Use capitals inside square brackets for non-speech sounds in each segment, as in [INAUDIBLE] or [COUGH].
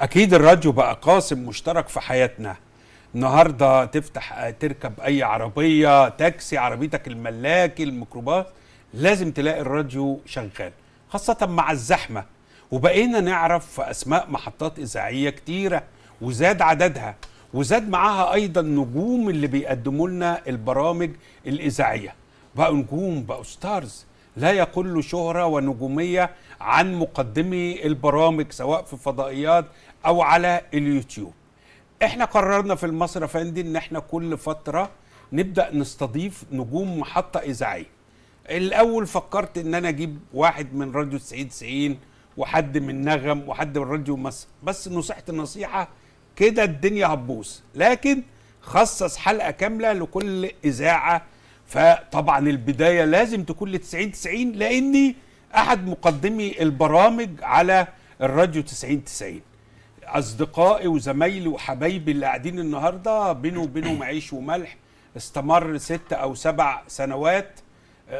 اكيد الراديو بقى قاسم مشترك في حياتنا النهارده تفتح تركب اي عربيه تاكسي عربيتك الملاكي الميكروباص لازم تلاقي الراديو شغال خاصه مع الزحمه وبقينا نعرف في اسماء محطات اذاعيه كتيره وزاد عددها وزاد معاها ايضا نجوم اللي بيقدموا لنا البرامج الاذاعيه بقوا نجوم بقوا ستارز لا يقل شهره ونجوميه عن مقدمي البرامج سواء في فضائيات او على اليوتيوب احنا قررنا في المصر فندي ان احنا كل فتره نبدا نستضيف نجوم محطه اذاعيه الاول فكرت ان انا اجيب واحد من راديو 90 90 وحد من نغم وحد من راديو مصر بس نصيحتي نصيحه كده الدنيا هتبوظ لكن خصص حلقه كامله لكل اذاعه فطبعا البدايه لازم تكون ل 90 90 لاني احد مقدمي البرامج على الراديو 90 90 اصدقائي وزمايلي وحبايبي اللي قاعدين النهارده بيني وبينهم عيش وملح استمر ست او سبع سنوات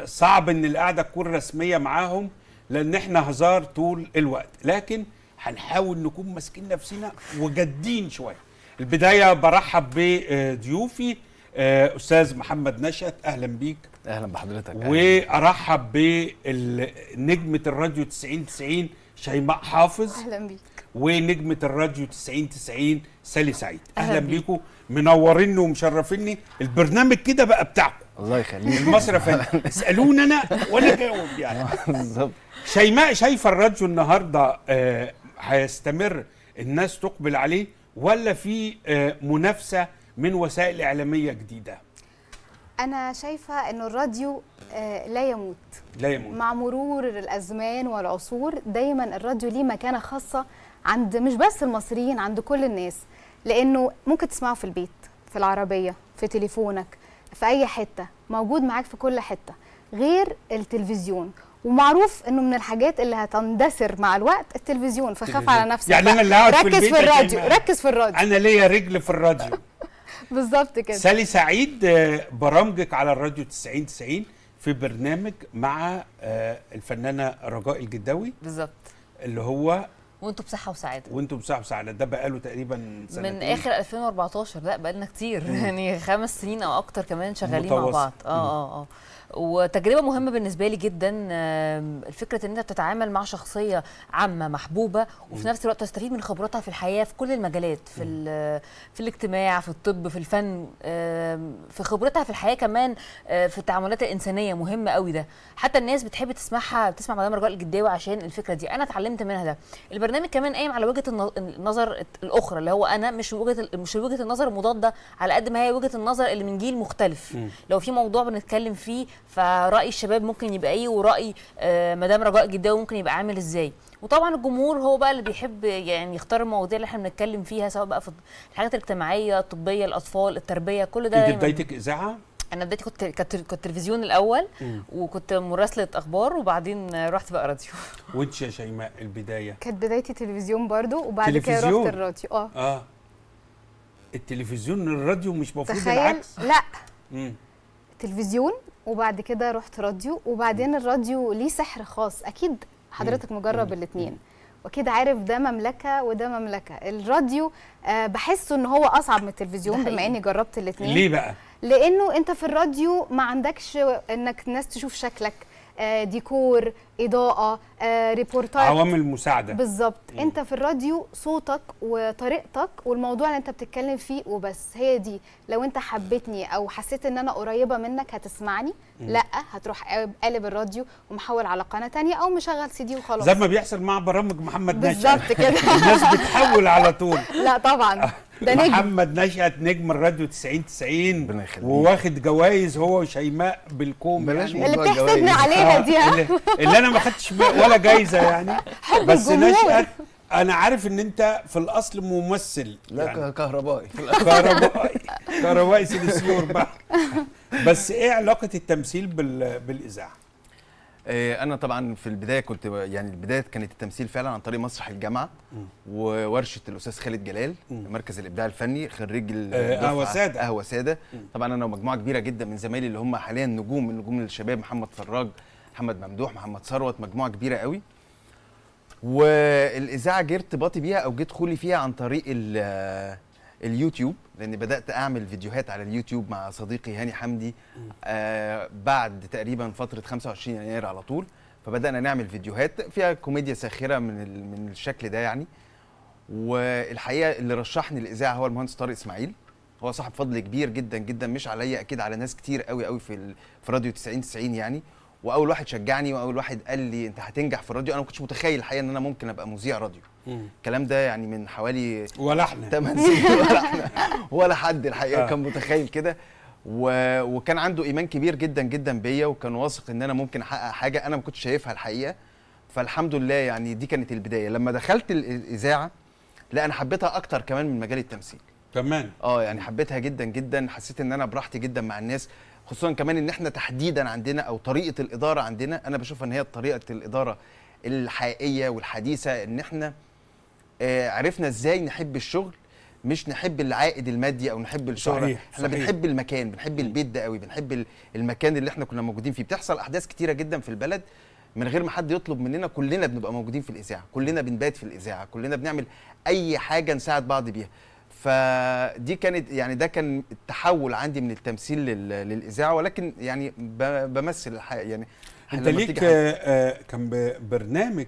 صعب ان القعده تكون رسميه معاهم لان احنا هزار طول الوقت لكن هنحاول نكون ماسكين نفسنا وجادين شويه البدايه برحب بضيوفي آه، استاذ محمد نشأت اهلا بيك اهلا بحضرتك وارحب بنجمه الراديو 90 90 شيماء حافظ اهلا بيك ونجمه الراديو 90 90 سالي سعيد آه، اهلا, أهلا بيكم منوريني ومشرفيني البرنامج كده بقى بتاعكم الله يخليك المصرف [LAUGHS] اسالوني انا وانا جاوب يعني [LAUGHS] بالظبط شيماء شايفه الراديو النهارده آه هيستمر الناس تقبل عليه ولا في آه منافسه من وسائل اعلاميه جديده انا شايفه ان الراديو آه لا يموت لا يموت مع مرور الازمان والعصور دايما الراديو ليه مكانه خاصه عند مش بس المصريين عند كل الناس لانه ممكن تسمعه في البيت في العربيه في تليفونك في اي حته موجود معاك في كل حته غير التلفزيون ومعروف انه من الحاجات اللي هتندثر مع الوقت التلفزيون فخاف على نفسك يعني انا اللي هقعد ركز في, البيت في الراديو ركز في الراديو انا ليا رجل في الراديو [LAUGHS] بالظبط كده سالي سعيد آه، برامجك على الراديو 90 90 في برنامج مع آه، الفنانه رجاء الجداوي بالظبط اللي هو وانتوا بصحه وسعاده وانتم بصحه وسعاده ده بقاله تقريبا سنتين من اخر 2014 لا بقالنا كتير يعني خمس سنين او اكتر كمان شغالين مع بعض اه اه اه وتجربه مهمه بالنسبه لي جدا فكره ان انت بتتعامل مع شخصيه عامه محبوبه وفي نفس الوقت تستفيد من خبرتها في الحياه في كل المجالات في في الاجتماع في الطب في الفن في خبرتها في الحياه كمان في التعاملات الانسانيه مهمه قوي ده حتى الناس بتحب تسمعها بتسمع مدام رجاء الجداوي عشان الفكره دي انا اتعلمت منها ده البرنامج كمان قايم على وجهه النظر الاخرى اللي هو انا مش وجهه مش وجهه النظر المضاده على قد ما هي وجهه النظر اللي من جيل مختلف لو في موضوع بنتكلم فيه فراي الشباب ممكن يبقى ايه وراي آه، مدام رجاء جدا ممكن يبقى عامل ازاي وطبعا الجمهور هو بقى اللي بيحب يعني يختار المواضيع اللي احنا بنتكلم فيها سواء بقى في الحاجات الاجتماعيه الطبيه الاطفال التربيه كل ده انت بدايتك اذاعه انا بدايتي كنت كنت تلفزيون الاول وكنت مراسله اخبار وبعدين رحت بقى راديو [LAUGHS] وانت يا شيماء البدايه كانت بدايتي تلفزيون برضو وبعد كده رحت الراديو اه اه التلفزيون الراديو مش مفروض العكس لا التلفزيون وبعد كده رحت راديو وبعدين الراديو ليه سحر خاص اكيد حضرتك مجرب الاثنين واكيد عارف ده مملكه وده مملكه الراديو آه، بحسه ان هو اصعب من التلفزيون بما اني جربت الاثنين ليه بقى لانه انت في الراديو ما عندكش انك الناس تشوف شكلك آه، ديكور اضاءه آه، ريبورتاج عوامل مساعده بالظبط انت في الراديو صوتك وطريقتك والموضوع اللي انت بتتكلم فيه وبس هي دي لو انت حبيتني او حسيت ان انا قريبه منك هتسمعني مم. لا هتروح قالب الراديو ومحول على قناه تانية او مشغل سي دي وخلاص زي ما بيحصل مع برامج محمد نشأت بالظبط كده [LAUGHS] الناس بتحول على طول [LAUGHS] لا طبعا ده [LAUGHS] نجم محمد نشأت نجم الراديو 90 90 وواخد جوائز هو وشيماء بالكوم بلاش يعني. اللي بتحسدني عليها دي اللي انا انا ما خدتش ولا جايزه يعني بس نشأت انا عارف ان انت في الاصل ممثل لا يعني كهربائي كهربائي كهربائي سلسيور بقى بس ايه علاقه التمثيل بالاذاعه إيه، انا طبعا في البدايه كنت يعني البدايه كانت التمثيل فعلا عن طريق مسرح الجامعه وورشه الاستاذ خالد جلال مركز الابداع الفني خريج آه، قهوه ساده قهوه ساده طبعا انا ومجموعه كبيره جدا من زمايلي اللي هم حاليا نجوم من نجوم الشباب محمد فراج محمد ممدوح محمد ثروت مجموعه كبيره قوي والاذاعه جه ارتباطي بيها او جه دخولي فيها عن طريق آه، اليوتيوب لان بدات اعمل فيديوهات على اليوتيوب مع صديقي هاني حمدي آه بعد تقريبا فتره 25 يناير على طول فبدانا نعمل فيديوهات فيها كوميديا ساخره من من الشكل ده يعني والحقيقه اللي رشحني الاذاعه هو المهندس طارق اسماعيل هو صاحب فضل كبير جدا جدا مش عليا اكيد على ناس كتير قوي قوي في في راديو 90 90 يعني واول واحد شجعني واول واحد قال لي انت هتنجح في الراديو انا ما كنتش متخيل الحقيقه ان انا ممكن ابقى مذيع راديو الكلام ده يعني من حوالي ولا احنا 8 سنين [LAUGHS] ولا احنا ولا حد الحقيقه آه. كان متخيل كده و... وكان عنده ايمان كبير جدا جدا بيا وكان واثق ان انا ممكن احقق حاجه انا ما كنتش شايفها الحقيقه فالحمد لله يعني دي كانت البدايه لما دخلت الاذاعه لا انا حبيتها اكتر كمان من مجال التمثيل كمان اه يعني حبيتها جدا جدا حسيت ان انا براحتي جدا مع الناس خصوصا كمان ان احنا تحديدا عندنا او طريقه الاداره عندنا انا بشوف ان هي طريقه الاداره الحقيقيه والحديثه ان احنا آه، عرفنا ازاي نحب الشغل مش نحب العائد المادي او نحب الشهره صحيح. احنا صحيح. بنحب المكان بنحب البيت ده قوي بنحب المكان اللي احنا كنا موجودين فيه بتحصل احداث كتيره جدا في البلد من غير ما حد يطلب مننا كلنا بنبقى موجودين في الاذاعه كلنا بنبات في الاذاعه كلنا بنعمل اي حاجه نساعد بعض بيها فدي كانت يعني ده كان التحول عندي من التمثيل للاذاعه ولكن يعني بمثل الحقيقه يعني انت ليك آه، كان برنامج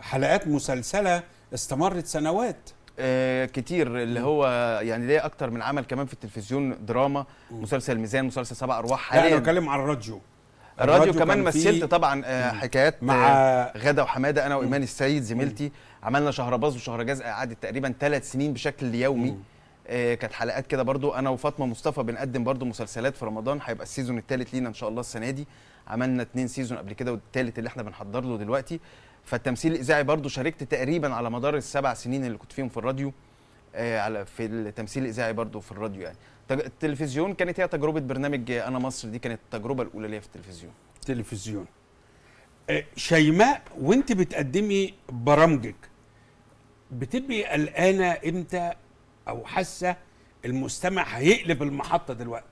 حلقات مسلسله استمرت سنوات آه كتير اللي هو يعني ليه اكتر من عمل كمان في التلفزيون دراما مسلسل ميزان مسلسل سبع ارواح يعني حاليا انا بتكلم على الراديو الراديو كمان مثلت طبعا آه حكايات مع آه غاده وحماده انا وايمان السيد زميلتي عملنا شهرباز وشهرجاز قعدت تقريبا ثلاث سنين بشكل يومي مم. آه، كانت حلقات كده برضو انا وفاطمه مصطفى بنقدم برضو مسلسلات في رمضان هيبقى السيزون الثالث لينا ان شاء الله السنه دي عملنا اتنين سيزون قبل كده والثالث اللي احنا بنحضر له دلوقتي فالتمثيل الاذاعي برضو شاركت تقريبا على مدار السبع سنين اللي كنت فيهم في الراديو آه، على في التمثيل الاذاعي برضو في الراديو يعني التلفزيون كانت هي تجربه برنامج انا مصر دي كانت التجربه الاولى ليا في التلفزيون تلفزيون آه، شيماء وانت بتقدمي برامجك بتبقي قلقانه امتى او حاسه المستمع هيقلب المحطه دلوقتي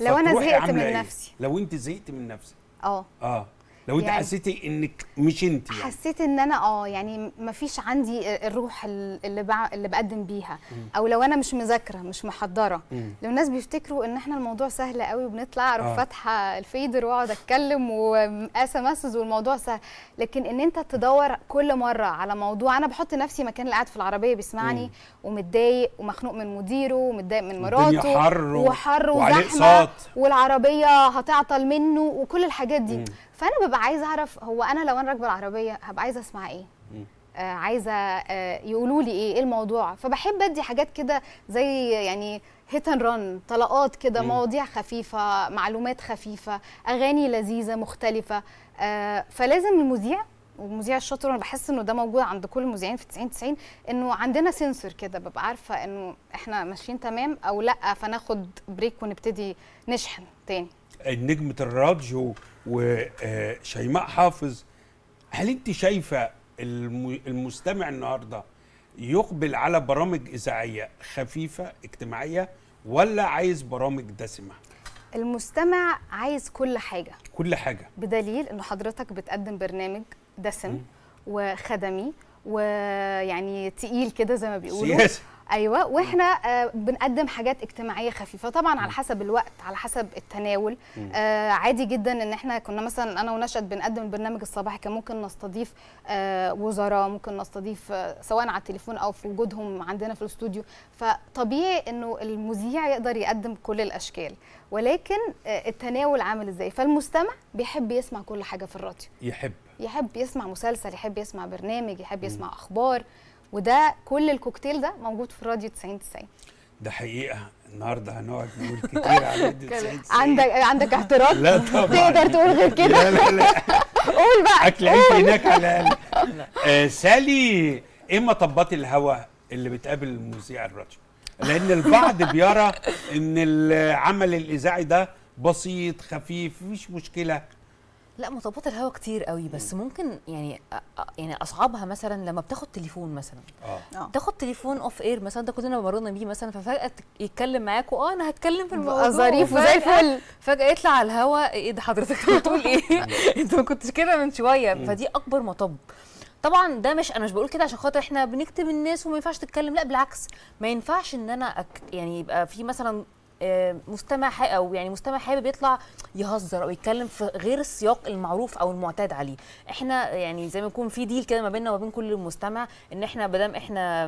لو انا زهقت من إيه؟ نفسي لو انت زهقت من نفسك اه اه لو انت يعني حسيتي انك مش انت يعني. حسيت ان انا اه يعني ما فيش عندي الروح اللي اللي بقدم بيها م. او لو انا مش مذاكره مش محضره م. لو الناس بيفتكروا ان احنا الموضوع سهل قوي وبنطلع اعرف آه. فاتحه الفيدر واقعد اتكلم واس مسز والموضوع سهل لكن ان انت تدور كل مره على موضوع انا بحط نفسي مكان اللي قاعد في العربيه بيسمعني ومتضايق ومخنوق من مديره ومتضايق من مراته حر وحر وزحمه والعربيه هتعطل منه وكل الحاجات دي م. فانا ببقى عايزه اعرف هو انا لو انا راكبه العربيه هبقى عايزه اسمع ايه آه عايزه آه يقولوا لي ايه ايه الموضوع فبحب ادي حاجات كده زي يعني هيت اند ران طلقات كده مواضيع خفيفه معلومات خفيفه اغاني لذيذه مختلفه آه فلازم المذيع والمذيع الشاطر انا بحس انه ده موجود عند كل المذيعين في 90 90 انه عندنا سنسور كده ببقى عارفه انه احنا ماشيين تمام او لا فناخد بريك ونبتدي نشحن تاني نجمه الراديو وشيماء حافظ هل انت شايفه المستمع النهارده يقبل على برامج اذاعيه خفيفه اجتماعيه ولا عايز برامج دسمه المستمع عايز كل حاجه كل حاجه بدليل ان حضرتك بتقدم برنامج دسم م. وخدمي ويعني تقيل كده زي ما بيقولوا سياسي ايوه واحنا آه بنقدم حاجات اجتماعيه خفيفه طبعا على حسب الوقت على حسب التناول آه عادي جدا ان احنا كنا مثلا انا ونشأت بنقدم البرنامج الصباحي كان ممكن نستضيف آه وزراء ممكن نستضيف آه سواء على التليفون او في وجودهم عندنا في الاستوديو فطبيعي انه المذيع يقدر يقدم كل الاشكال ولكن آه التناول عامل ازاي فالمستمع بيحب يسمع كل حاجه في الراديو يحب يحب يسمع مسلسل يحب يسمع برنامج يحب يسمع م. اخبار وده كل الكوكتيل ده موجود في راديو 90 90 ده حقيقه النهارده هنقعد نقول كتير على راديو 90 عندك عندك اعتراض لا طبعا تقدر تقول غير كده لا لا لا [LAUGHS] قول بقى اكل عيش هناك على الاقل [LAUGHS] آه سالي ايه مطبات الهواء اللي بتقابل مذيع الراديو لان البعض بيرى ان العمل الاذاعي ده بسيط خفيف مفيش مشكله لا مطبات الهواء كتير قوي بس ممكن يعني يعني اصعبها مثلا لما بتاخد تليفون مثلا اه, آه. تاخد تليفون اوف اير مثلا ده كلنا مررنا بيه مثلا ففجاه يتكلم معاك واه انا هتكلم في الموضوع ظريف وزي الفل فجاه يطلع على الهواء ايه ده حضرتك [LAUGHS] بتقول ايه انت ما كنتش كده من شويه فدي اكبر مطب طبعا ده مش انا مش بقول كده عشان خاطر احنا بنكتب الناس وما ينفعش تتكلم لا بالعكس ما ينفعش ان انا أك يعني يبقى في مثلا مستمع او يعني مستمع حابب يطلع يهزر او يتكلم في غير السياق المعروف او المعتاد عليه احنا يعني زي ما يكون في ديل كده ما بيننا وما بين كل مستمع ان احنا ما دام احنا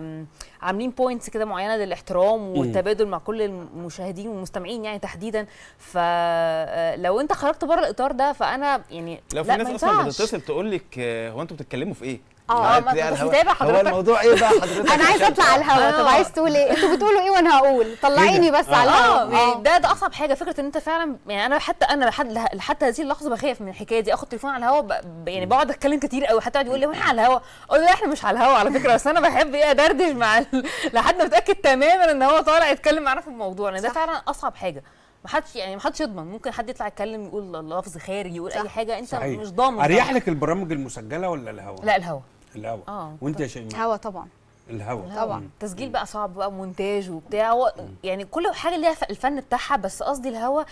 عاملين بوينتس كده معينه للاحترام والتبادل مع كل المشاهدين والمستمعين يعني تحديدا فلو آه، انت خرجت بره الاطار ده فانا يعني لو في لا ناس اصلا بتتصل تقول لك آه، هو انتوا بتتكلموا في ايه اه, آه، ما كنتش متابع حضرتك هو الموضوع ايه بقى حضرتك [LAUGHS] انا عايزه اطلع على الهوا طب آه. عايز تقول ايه انتوا بتقولوا ايه وانا هقول إيه طلعيني بس آه. على الهوا يعني ده ده اصعب حاجه فكره ان انت فعلا يعني انا حتى انا لحد حتى هذه اللحظه بخاف من الحكايه دي اخد تليفون على الهوا يعني بقعد اتكلم كتير قوي حتى واحد يقول لي احنا على الهوا اقول له احنا مش على الهوا على فكره بس انا بحب ايه ادردش مع لحد ما اتاكد تماما ان هو طالع يتكلم معانا في الموضوع يعني ده فعلا اصعب حاجه ما حدش يعني ما حدش يضمن ممكن حد يطلع يتكلم يقول لفظ خارج يقول صح. اي حاجه انت صحيح. مش ضامن اريح لك البرامج المسجله ولا الهوا لا الهوا الهواء آه وانت يا الهوا طبعا الهواء طبعا تسجيل بقى صعب بقى مونتاج وبتاع هو يعني كل حاجه ليها الفن بتاعها بس قصدي الهوا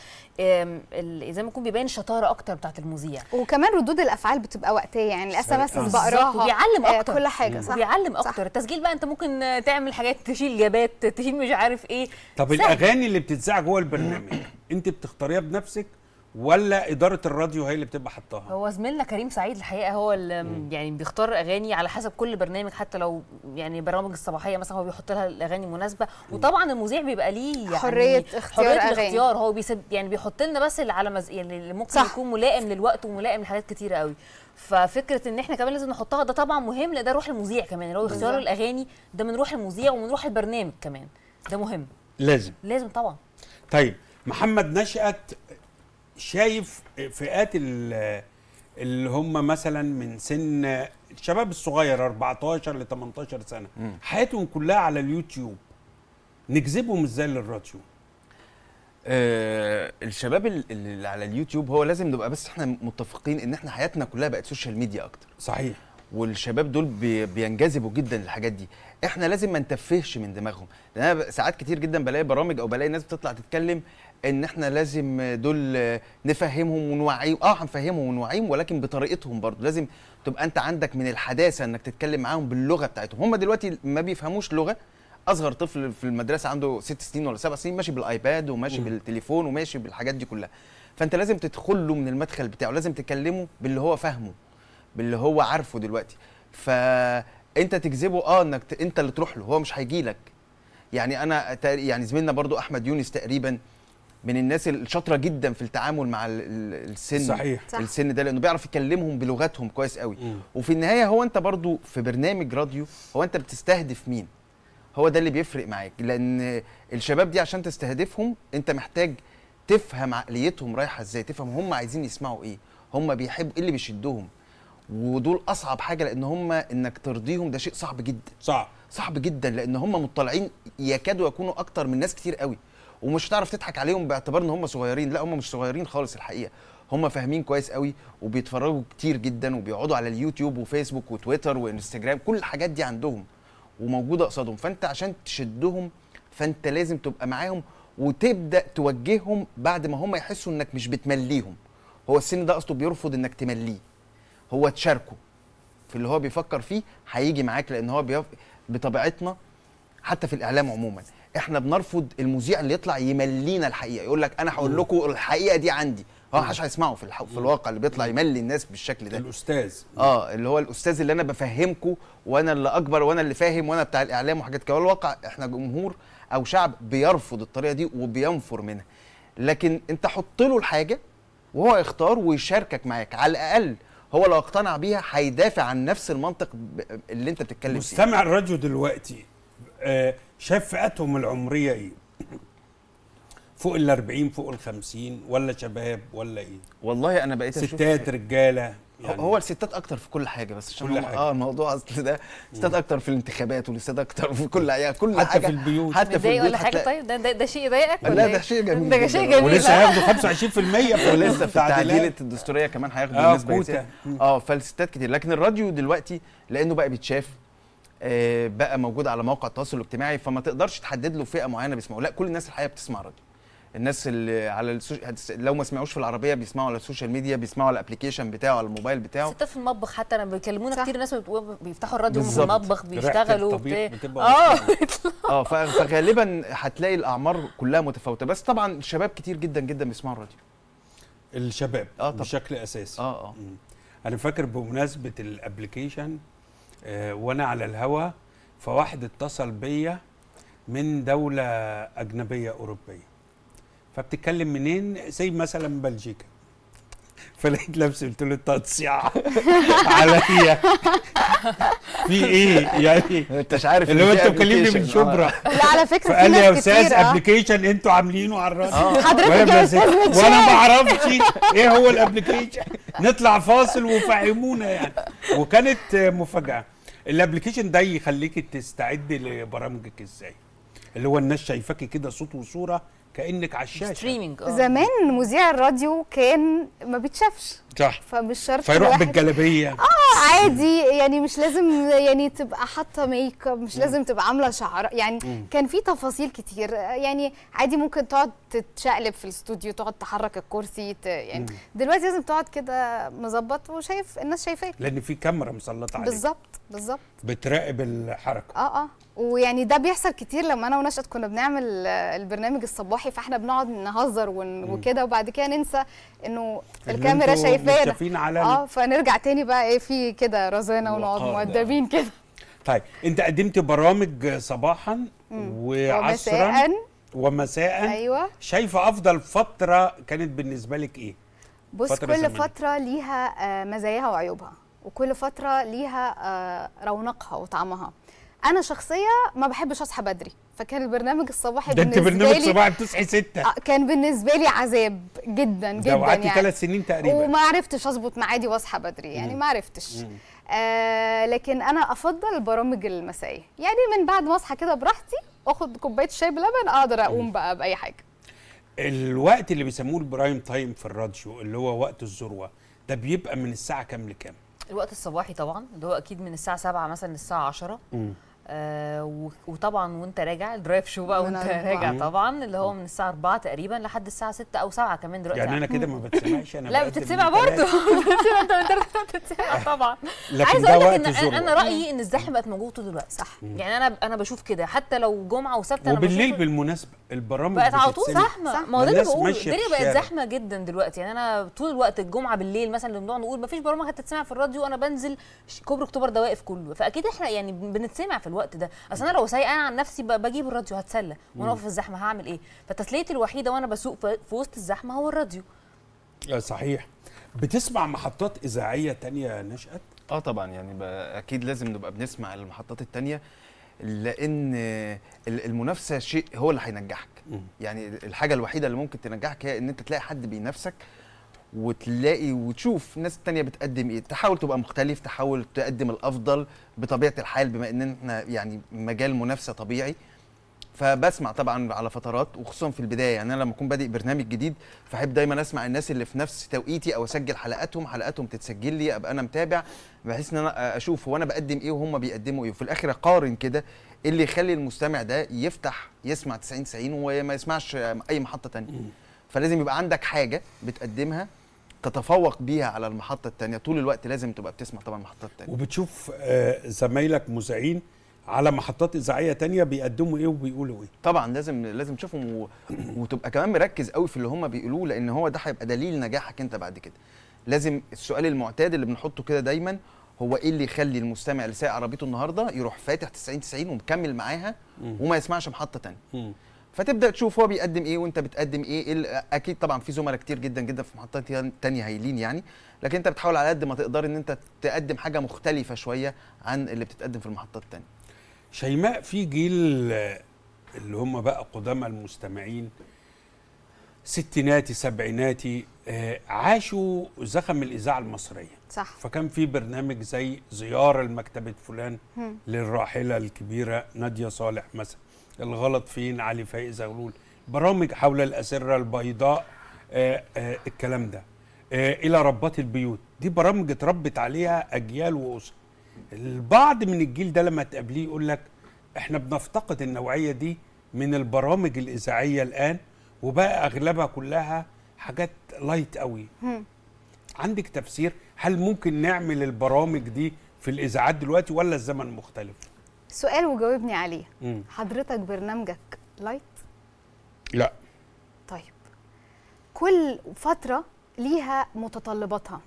زي ما يكون بيبين الشطاره اكتر بتاعت المذيع وكمان ردود الافعال بتبقى وقتيه يعني الاس ام اس بقراها بيعلم آه، اكتر كل حاجه صح بيعلم اكتر صح. التسجيل بقى انت ممكن تعمل حاجات تشيل جابات تشيل مش عارف ايه طب سهل. الاغاني اللي بتتذاع جوه البرنامج انت بتختاريها بنفسك ولا اداره الراديو هي اللي بتبقى حطاها هو زميلنا كريم سعيد الحقيقه هو اللي مم. يعني بيختار اغاني على حسب كل برنامج حتى لو يعني برامج الصباحيه مثلا هو بيحط لها الاغاني المناسبه وطبعا المذيع بيبقى ليه يعني حريه اختيار حريه الاختيار هو بيسب يعني بيحط لنا بس اللي على مز... يعني اللي ممكن صح. يكون ملائم للوقت وملائم لحاجات كتيره قوي ففكره ان احنا كمان لازم نحطها ده طبعا مهم لان ده روح المذيع كمان اللي هو اختيار الاغاني ده من روح المذيع ومن روح البرنامج كمان ده مهم لازم لازم طبعا طيب محمد نشأت شايف فئات اللي هم مثلا من سن الشباب الصغير 14 ل 18 سنه حياتهم كلها على اليوتيوب نجذبهم ازاي للراديو آه الشباب اللي على اليوتيوب هو لازم نبقى بس احنا متفقين ان احنا حياتنا كلها بقت سوشيال ميديا اكتر صحيح والشباب دول بينجذبوا جدا للحاجات دي احنا لازم ما نتفهش من دماغهم لان انا ساعات كتير جدا بلاقي برامج او بلاقي ناس بتطلع تتكلم ان احنا لازم دول نفهمهم ونوعيهم اه هنفهمهم ونوعيهم ولكن بطريقتهم برضه لازم تبقى انت عندك من الحداثه انك تتكلم معاهم باللغه بتاعتهم هم دلوقتي ما بيفهموش لغه اصغر طفل في المدرسه عنده ست سنين ولا سبع سنين ماشي بالايباد وماشي م. بالتليفون وماشي بالحاجات دي كلها فانت لازم تدخل له من المدخل بتاعه لازم تكلمه باللي هو فاهمه باللي هو عارفه دلوقتي فانت تجذبه اه انك ت... انت اللي تروح له هو مش هيجي لك يعني انا يعني زميلنا برضو احمد يونس تقريبا من الناس الشاطره جدا في التعامل مع السن صحيح السن ده لانه بيعرف يكلمهم بلغتهم كويس قوي مم. وفي النهايه هو انت برضو في برنامج راديو هو انت بتستهدف مين هو ده اللي بيفرق معاك لان الشباب دي عشان تستهدفهم انت محتاج تفهم عقليتهم رايحه ازاي تفهم هم عايزين يسمعوا ايه هم بيحبوا ايه اللي بيشدهم ودول اصعب حاجه لان هم انك ترضيهم ده شيء صعب جدا صعب صعب جدا لان هم مطلعين يكادوا يكونوا اكتر من ناس كتير قوي ومش هتعرف تضحك عليهم باعتبار ان هم صغيرين لا هم مش صغيرين خالص الحقيقه هم فاهمين كويس قوي وبيتفرجوا كتير جدا وبيقعدوا على اليوتيوب وفيسبوك وتويتر وانستجرام كل الحاجات دي عندهم وموجوده قصادهم فانت عشان تشدهم فانت لازم تبقى معاهم وتبدا توجههم بعد ما هم يحسوا انك مش بتمليهم هو السن ده اصله بيرفض انك تمليه هو تشاركه في اللي هو بيفكر فيه هيجي معاك لان هو بيف... بطبيعتنا حتى في الاعلام عموما احنا بنرفض المذيع اللي يطلع يملينا الحقيقه يقول لك انا هقول لكم الحقيقه دي عندي هو محدش هيسمعه في في الواقع اللي بيطلع يملي الناس بالشكل ده الاستاذ اه اللي هو الاستاذ اللي انا بفهمكم وانا اللي اكبر وانا اللي فاهم وانا بتاع الاعلام وحاجات كده الواقع احنا جمهور او شعب بيرفض الطريقه دي وبينفر منها لكن انت حط له الحاجه وهو يختار ويشاركك معاك على الاقل هو لو اقتنع بيها هيدافع عن نفس المنطق اللي انت بتتكلم فيه مستمع الراديو دلوقتي آه شايف فئتهم العمريه ايه؟ فوق ال 40 فوق ال 50 ولا شباب ولا ايه؟ والله انا بقيت اشوف ستات رجاله يعني هو الستات اكتر في كل حاجه بس عشان كل حاجة. اه الموضوع اصل ده ستات اكتر في الانتخابات والستات اكتر في كل حاجه كل حتى حاجه في البيوت حتى في البيوت ولا حاجه طيب ده ده, شيء يضايقك ولا لا ده شيء إيه؟ جميل ده شيء جميل ولسه هياخدوا 25% في [LAUGHS] ولسه في تعديلات الدستوريه كمان هياخدوا آه كتير اه فالستات كتير لكن الراديو دلوقتي لانه بقى بيتشاف آه، بقى موجود على مواقع التواصل الاجتماعي فما تقدرش تحدد له فئه معينه بيسمعوا لا كل الناس الحقيقه بتسمع راديو الناس اللي على السوش... لو ما سمعوش في العربيه بيسمعوا على السوشيال ميديا بيسمعوا على الابلكيشن بتاعه على الموبايل بتاعه ستات في المطبخ حتى انا بيكلمونا كتير ناس بيفتحوا الراديو في المطبخ بيشتغلوا اه [LAUGHS] اه فغالبا هتلاقي الاعمار كلها متفاوته بس طبعا الشباب كتير جدا جدا بيسمعوا الراديو الشباب آه بشكل اساسي اه اه م. انا فاكر بمناسبه الابلكيشن آه، وانا على الهوا فواحد اتصل بيا من دولة أجنبية أوروبية فبتتكلم منين زي مثلا بلجيكا [LAUGHS] فلقيت لابس قلت له تطسيع [LAUGHS] عليا [LAUGHS] في ايه يعني انت مش عارف اللي هو انت مكلمني من شبرا آه. لا على فكره فقال لي يا استاذ ابلكيشن آه. انتوا عاملينه على الراديو حضرتك يا استاذ وانا ما اعرفش ايه هو الابلكيشن نطلع فاصل وفهمونا يعني وكانت مفاجاه الابلكيشن ده يخليك تستعد لبرامجك ازاي اللي هو الناس شايفاكي كده صوت وصوره كانك على الشاشه اه. زمان مذيع الراديو كان ما بيتشافش صح فمش شرط فيروح بالجلابيه اه عادي يعني مش لازم يعني تبقى حاطه ميك اب مش لازم تبقى عامله شعر يعني مم. كان في تفاصيل كتير يعني عادي ممكن تقعد تتشقلب في الاستوديو تقعد تحرك الكرسي ت... يعني مم. دلوقتي لازم تقعد كده مظبط وشايف الناس شايفاك لان في كاميرا مسلطه عليك بالظبط بالظبط بتراقب الحركه اه اه ويعني ده بيحصل كتير لما انا ونشأت كنا بنعمل البرنامج الصباحي فاحنا بنقعد نهزر وكده وبعد كده ننسى انه الكاميرا شايفه كفايه على اه فنرجع تاني بقى ايه في كده رزانه ونقعد مؤدبين كده طيب انت قدمت برامج صباحا وعصرا ومساء ومساء ايوه شايفه افضل فتره كانت بالنسبه لك ايه بص فترة كل زمانية. فتره ليها آه، مزاياها وعيوبها وكل فتره ليها آه، رونقها وطعمها انا شخصيه ما بحبش اصحى بدري فكان البرنامج الصباحي ده انت برنامج صباحي بتصحي 6 آه، كان بالنسبه لي عذاب جدا جدا يعني ثلاث سنين تقريبا وما عرفتش اظبط معادي واصحى بدري يعني ما عرفتش آه لكن انا افضل البرامج المسائيه يعني من بعد ما اصحى كده براحتي اخد كوبايه شاي بلبن اقدر اقوم بقى باي حاجه الوقت اللي بيسموه البرايم تايم في الراديو اللي هو وقت الذروه ده بيبقى من الساعه كام لكام الوقت الصباحي طبعا اللي هو اكيد من الساعه 7 مثلا للساعه 10 آه وطبعا وانت راجع الدرايف شو بقى وانت راجع طبعا اللي هو من الساعه 4 تقريبا لحد الساعه 6 او 7 كمان دلوقتي يعني انا كده ما [LAUGHS] بتسمعش انا لا بتتسمع برضه [LAUGHS] [LAUGHS] بتتسمع طبعا عايزه اقول لك ان انا رايي ان الزحمه بقت موجوده طول الوقت صح يعني انا انا بشوف كده حتى لو جمعه وسبت انا وبالليل بالمناسبه البرامج بقت على طول زحمه ما هو ده اللي بقول الدنيا بقت زحمه جدا دلوقتي يعني انا طول الوقت الجمعه بالليل مثلا بنقعد نقول ما فيش برامج هتتسمع في الراديو انا بنزل كوبري اكتوبر ده واقف كله فاكيد احنا يعني بنتسمع في الوقت ده اصل انا لو سايقه انا عن نفسي بجيب الراديو هتسلى وانا في الزحمه هعمل ايه فتسليتي الوحيده وانا بسوق في وسط الزحمه هو الراديو آه، صحيح بتسمع محطات اذاعيه تانية نشات اه طبعا يعني اكيد لازم نبقى بنسمع المحطات التانية لان المنافسه شيء هو اللي هينجحك يعني الحاجه الوحيده اللي ممكن تنجحك هي ان انت تلاقي حد بينافسك وتلاقي وتشوف الناس التانية بتقدم ايه تحاول تبقى مختلف تحاول تقدم الافضل بطبيعه الحال بما ان احنا يعني مجال منافسه طبيعي فبسمع طبعا على فترات وخصوصا في البدايه يعني انا لما اكون بادئ برنامج جديد فاحب دايما اسمع الناس اللي في نفس توقيتي او اسجل حلقاتهم حلقاتهم تتسجل لي ابقى انا متابع بحيث ان انا اشوف هو انا بقدم ايه وهم بيقدموا ايه وفي الاخر اقارن كده اللي يخلي المستمع ده يفتح يسمع 90 90 وما يسمعش اي محطه ثانيه فلازم يبقى عندك حاجه بتقدمها تتفوق بيها على المحطه الثانيه طول الوقت لازم تبقى بتسمع طبعا المحطات الثانيه وبتشوف آه، زمايلك مذيعين على محطات اذاعيه تانية بيقدموا ايه وبيقولوا ايه طبعا لازم لازم تشوفهم و... وتبقى كمان مركز قوي في اللي هم بيقولوه لان هو ده هيبقى دليل نجاحك انت بعد كده لازم السؤال المعتاد اللي بنحطه كده دايما هو ايه اللي يخلي المستمع اللي سايق عربيته النهارده يروح فاتح 90 90 ومكمل معاها وما يسمعش محطه تانية فتبدا تشوف هو بيقدم ايه وانت بتقدم ايه اكيد طبعا في زملاء كتير جدا جدا في محطات تانية هايلين يعني لكن انت بتحاول على قد ما تقدر ان انت تقدم حاجه مختلفه شويه عن اللي بتتقدم في المحطات التانية شيماء في جيل اللي هم بقى قدامى المستمعين ستيناتي سبعيناتي آه، عاشوا زخم الاذاعه المصريه صح فكان في برنامج زي زياره لمكتبه فلان للراحله الكبيره ناديه صالح مثلا الغلط فين علي فايق زغلول برامج حول الأسرة البيضاء آآ آه، آآ آه، الكلام ده آه، إلى ربات البيوت دي برامج اتربت عليها أجيال وأسر البعض من الجيل ده لما تقابليه يقول لك احنا بنفتقد النوعية دي من البرامج الإذاعية الآن وبقى أغلبها كلها حاجات لايت قوي عندك تفسير هل ممكن نعمل البرامج دي في الإذاعات دلوقتي ولا الزمن مختلف؟ سؤال وجاوبني عليه حضرتك برنامجك لايت لا طيب كل فتره ليها متطلباتها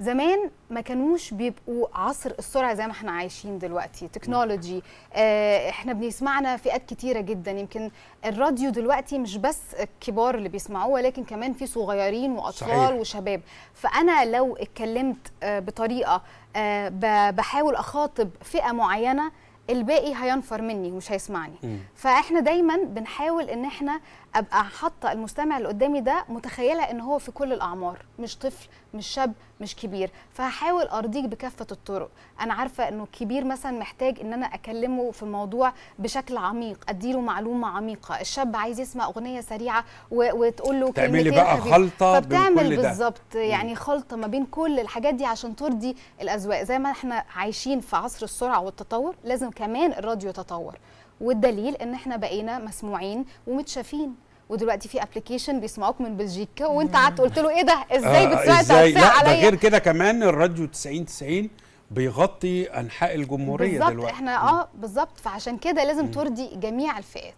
زمان ما كانوش بيبقوا عصر السرعه زي ما احنا عايشين دلوقتي تكنولوجي اه احنا بنسمعنا فئات كتيره جدا يمكن الراديو دلوقتي مش بس الكبار اللي بيسمعوه ولكن كمان في صغيرين واطفال صحيح. وشباب فانا لو اتكلمت اه بطريقه اه بحاول اخاطب فئه معينه الباقي هينفر مني ومش هيسمعني م. فاحنا دايما بنحاول ان احنا ابقى حاطه المستمع اللي قدامي ده متخيله ان هو في كل الاعمار مش طفل مش شاب مش كبير فهحاول ارضيك بكافه الطرق انا عارفه انه الكبير مثلا محتاج ان انا اكلمه في الموضوع بشكل عميق اديله معلومه عميقه الشاب عايز يسمع اغنيه سريعه وتقول له تعملي بقى خبير. خلطه فبتعمل بالظبط يعني خلطه ما بين كل الحاجات دي عشان ترضي الاذواق زي ما احنا عايشين في عصر السرعه والتطور لازم كمان الراديو يتطور والدليل ان احنا بقينا مسموعين ومتشافين ودلوقتي في ابلكيشن بيسمعوك من بلجيكا وانت قعدت قلت له ايه ده ازاي آه بتسمع ازاي لا ده غير كده كمان الراديو 90 90 بيغطي انحاء الجمهوريه بالزبط دلوقتي احنا اه بالظبط فعشان كده لازم ترضي جميع الفئات